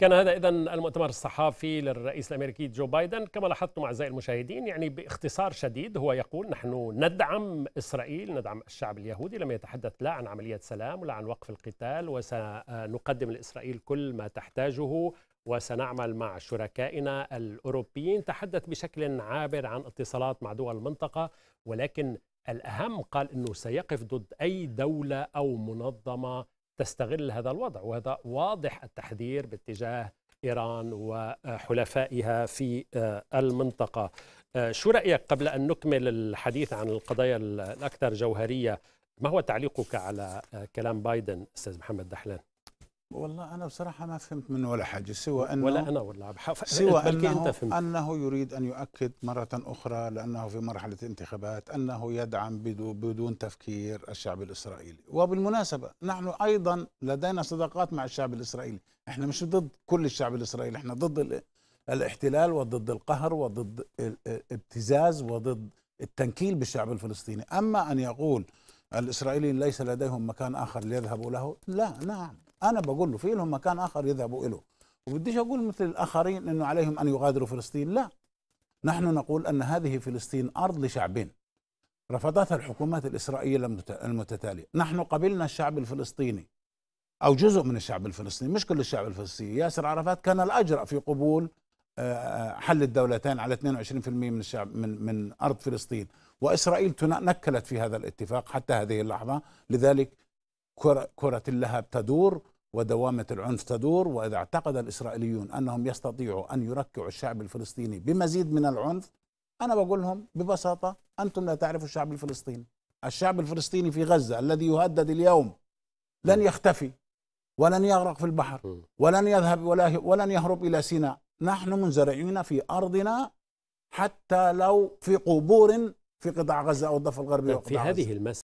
كان هذا اذا المؤتمر الصحافي للرئيس الامريكي جو بايدن كما لاحظتم اعزائي المشاهدين يعني باختصار شديد هو يقول نحن ندعم اسرائيل ندعم الشعب اليهودي لم يتحدث لا عن عمليه سلام ولا عن وقف القتال وسنقدم لاسرائيل كل ما تحتاجه وسنعمل مع شركائنا الاوروبيين تحدث بشكل عابر عن اتصالات مع دول المنطقه ولكن الاهم قال انه سيقف ضد اي دوله او منظمه تستغل هذا الوضع وهذا واضح التحذير باتجاه إيران وحلفائها في آه، المنطقة آه، شو رأيك قبل أن نكمل الحديث عن القضايا الأكثر جوهرية ما هو تعليقك على آه، كلام بايدن أستاذ محمد دحلان؟ والله انا بصراحه ما فهمت منه ولا حاجه سوى انه ولا انا ولا بحف... سوى انه أنت فهمت. انه يريد ان يؤكد مره اخرى لانه في مرحله انتخابات انه يدعم بدون تفكير الشعب الاسرائيلي وبالمناسبه نحن ايضا لدينا صداقات مع الشعب الاسرائيلي احنا مش ضد كل الشعب الاسرائيلي احنا ضد الاحتلال وضد القهر وضد الابتزاز وضد التنكيل بالشعب الفلسطيني اما ان يقول الاسرائيليين ليس لديهم مكان اخر ليذهبوا له لا نعم انا بقول له في لهم مكان اخر يذهبوا له وبديش اقول مثل الاخرين انه عليهم ان يغادروا فلسطين لا نحن نقول ان هذه فلسطين ارض لشعبين رفضتها الحكومات الاسرائيليه المتتاليه نحن قبلنا الشعب الفلسطيني او جزء من الشعب الفلسطيني مش كل الشعب الفلسطيني ياسر عرفات كان الاجرأ في قبول آه، آه، حل الدولتين على 22% من الشعب من من ارض فلسطين واسرائيل نكلت في هذا الاتفاق حتى هذه اللحظه لذلك كرة, اللهب تدور ودوامة العنف تدور وإذا اعتقد الإسرائيليون أنهم يستطيعوا أن يركعوا الشعب الفلسطيني بمزيد من العنف أنا بقول لهم ببساطة أنتم لا تعرفوا الشعب الفلسطيني الشعب الفلسطيني في غزة الذي يهدد اليوم لن يختفي ولن يغرق في البحر ولن يذهب ولا ولن يهرب إلى سيناء نحن منزرعين في أرضنا حتى لو في قبور في قطاع غزة أو الضفة الغربية طيب، في هذه المسألة